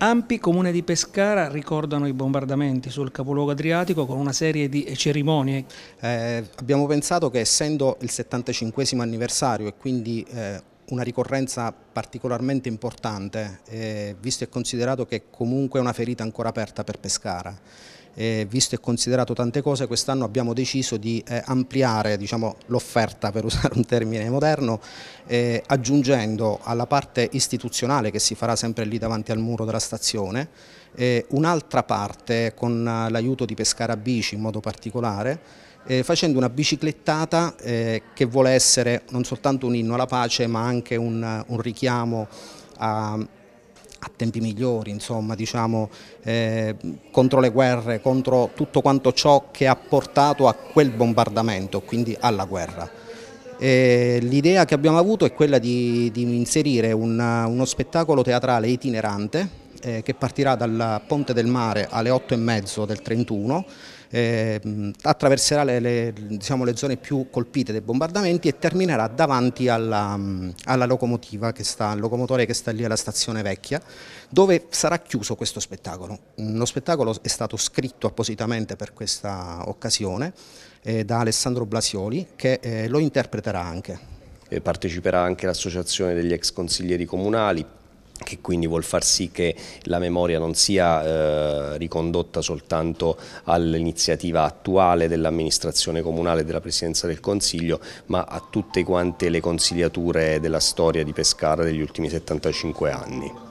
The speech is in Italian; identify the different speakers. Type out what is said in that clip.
Speaker 1: Ampi comune di Pescara ricordano i bombardamenti sul capoluogo adriatico con una serie di cerimonie. Eh, abbiamo pensato che essendo il 75 anniversario e quindi eh, una ricorrenza particolarmente importante, eh, visto e considerato che comunque è una ferita ancora aperta per Pescara eh, visto e considerato tante cose, quest'anno abbiamo deciso di eh, ampliare diciamo, l'offerta, per usare un termine moderno, eh, aggiungendo alla parte istituzionale che si farà sempre lì davanti al muro della stazione, eh, un'altra parte con eh, l'aiuto di Pescara Bici in modo particolare, eh, facendo una biciclettata che vuole essere non soltanto un inno alla pace ma anche un, un richiamo a a tempi migliori, insomma, diciamo, eh, contro le guerre, contro tutto quanto ciò che ha portato a quel bombardamento, quindi alla guerra. L'idea che abbiamo avuto è quella di, di inserire una, uno spettacolo teatrale itinerante eh, che partirà dal Ponte del Mare alle 8 e mezzo del 31 eh, attraverserà le, le, diciamo, le, zone più colpite dai bombardamenti e terminerà davanti alla, alla locomotiva che sta, al locomotore che sta lì alla stazione vecchia, dove sarà chiuso questo spettacolo. Lo spettacolo è stato scritto appositamente per questa occasione eh, da Alessandro Blasioli che eh, lo interpreterà anche.
Speaker 2: parteciperà anche l'associazione degli ex consiglieri comunali, che quindi vuol far sì che la memoria non sia eh, ricondotta soltanto all'iniziativa attuale dell'amministrazione comunale e della Presidenza del Consiglio, ma a tutte quante le consigliature della storia di Pescara degli ultimi 75 anni.